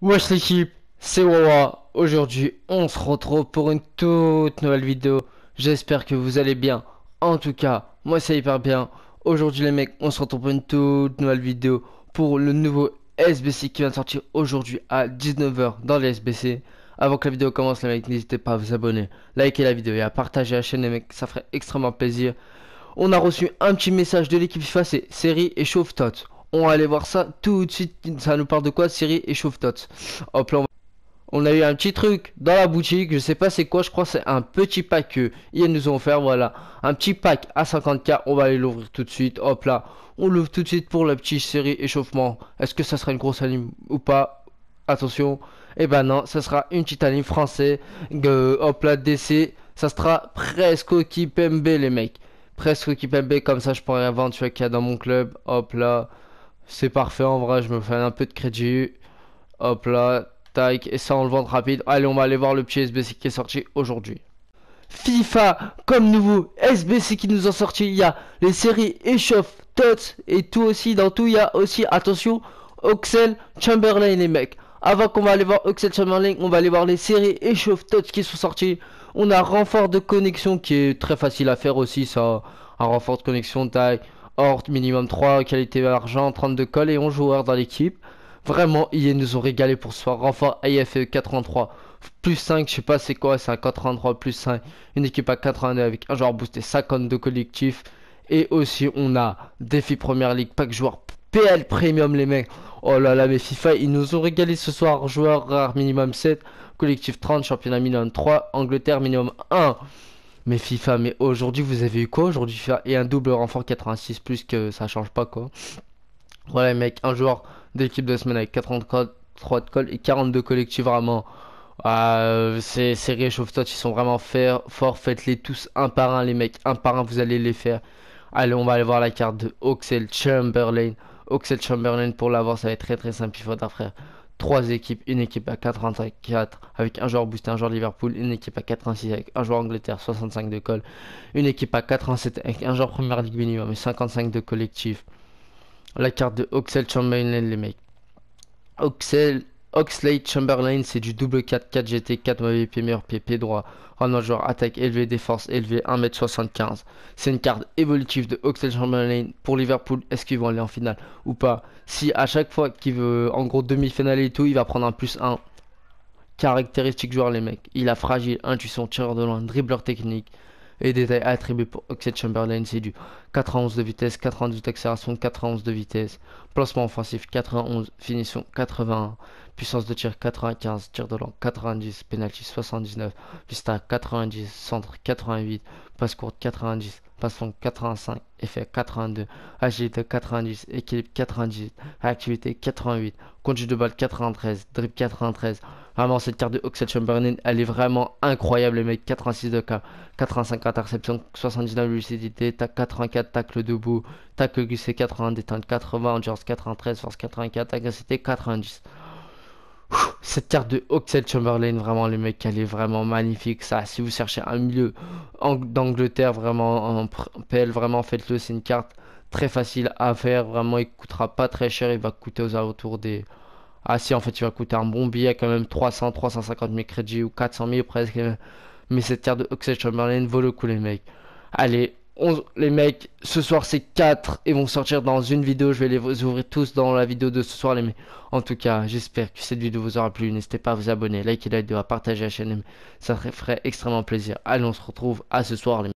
Wesh l'équipe, c'est Wawa. Aujourd'hui, on se retrouve pour une toute nouvelle vidéo. J'espère que vous allez bien. En tout cas, moi c'est hyper bien. Aujourd'hui les mecs, on se retrouve pour une toute nouvelle vidéo pour le nouveau SBC qui vient de sortir aujourd'hui à 19h dans les SBC. Avant que la vidéo commence les mecs, n'hésitez pas à vous abonner, liker la vidéo et à partager la chaîne les mecs, ça ferait extrêmement plaisir. On a reçu un petit message de l'équipe face c'est Série et Chauve Tot. On va aller voir ça tout de suite. Ça nous parle de quoi série et Hop là, on a eu un petit truc dans la boutique, je sais pas c'est quoi, je crois c'est un petit pack ils nous ont offert, voilà, un petit pack à 50k, on va aller l'ouvrir tout de suite, hop là, on l'ouvre tout de suite pour la petite série échauffement, est-ce que ça sera une grosse anime ou pas, attention, et eh ben non, ça sera une petite anime français, hop là, DC, ça sera presque au Kipembe les mecs, presque au Kipembe, comme ça je pourrais vendre tu qu'il y a dans mon club, hop là, c'est parfait en vrai, je me fais un peu de crédit. Hop là, tac, et ça on le vend rapide. Allez, on va aller voir le petit SBC qui est sorti aujourd'hui. FIFA, comme nouveau, SBC qui nous ont sorti, il y a les séries Échauffe, Tots, et tout aussi, dans tout, il y a aussi, attention, Oxel, Chamberlain les mecs. Avant qu'on va aller voir Oxel Chamberlain, on va aller voir les séries Échauffe, Tots qui sont sorties. On a renfort de connexion qui est très facile à faire aussi, ça. Un renfort de connexion, taille. Or, minimum 3, qualité argent, 32 cols et 11 joueurs dans l'équipe. Vraiment, ils nous ont régalé pour ce soir. Renfort AFE 83 plus 5, je sais pas c'est quoi, c'est un 83 plus 5. Une équipe à 82 avec un joueur boosté, 52 collectifs. Et aussi, on a défi première ligue, pack joueur PL Premium, les mecs. Oh là là, mais FIFA, ils nous ont régalé ce soir. Joueur rare minimum 7, collectif 30, championnat minimum 3, Angleterre minimum 1. Mais FIFA, mais aujourd'hui vous avez eu quoi Aujourd'hui FIFA et un double renfort 86 plus que ça change pas quoi. Voilà mec, un joueur d'équipe de semaine avec 43 de colle et 42 collectifs vraiment. Euh, ah, ces, ces réchauffe qui ils sont vraiment forts. Faites-les tous un par un, les mecs. Un par un, vous allez les faire. Allez, on va aller voir la carte de Oxel Chamberlain. Oxel Chamberlain, pour l'avoir, ça va être très très simple. Il frère trois équipes, une équipe à 84 avec un joueur boosté, un joueur Liverpool, une équipe à 86 avec un joueur Angleterre, 65 de colle, une équipe à 87 avec un joueur Première Ligue minimum et 55 de collectif. La carte de Oxel Chamberlain, les mecs. Oxel Oxlade Chamberlain, c'est du double 4, 4 GT, 4 mauvais meilleur pied, droit. Rendre joueur attaque élevée, défense élevée, 1m75. C'est une carte évolutive de Oxlade Chamberlain pour Liverpool. Est-ce qu'ils vont aller en finale ou pas Si à chaque fois qu'il veut en gros demi-finale et tout, il va prendre un plus 1. Caractéristique joueur, les mecs. Il a fragile, intuition, tireur de loin, dribbleur technique et détails attribués pour Oxford Chamberlain, c'est du 91 de vitesse, 92 d'accélération, 91 de vitesse, placement offensif 91, finition 81, puissance de tir 95, tir de long 90, penalty 79, vista 90, centre 88, passe courte 90, passe longue 85, effet 82, agilité 90, équilibre 90, activité 88, conduite de balle 93, drip 93, Vraiment, cette carte de Oxel Chamberlain, elle est vraiment incroyable, les mecs. 86 de cas, 85 interceptions, 79 lucidité, tac 84 tacle debout, tacle glissé 80, détente 80, endurance 93, force 84, agressivité 90. Cette carte de Oxel Chamberlain, vraiment, les mecs, elle est vraiment magnifique. Ça, si vous cherchez un milieu d'Angleterre, vraiment, en PL, vraiment, faites-le. C'est une carte très facile à faire. Vraiment, il coûtera pas très cher. Il va coûter aux alentours des ah si, en fait, tu va coûter un bon billet, quand même 300, 350 000 crédits ou 400 000 presque. Mais cette carte de Oxlade Chamberlain vaut le coup, les mecs. Allez, les mecs, ce soir c'est 4 et vont sortir dans une vidéo. Je vais les ouvrir tous dans la vidéo de ce soir, les mecs. En tout cas, j'espère que cette vidéo vous aura plu. N'hésitez pas à vous abonner, liker la vidéo, à partager la chaîne. Ça ferait extrêmement plaisir. Allez, on se retrouve à ce soir, les mecs.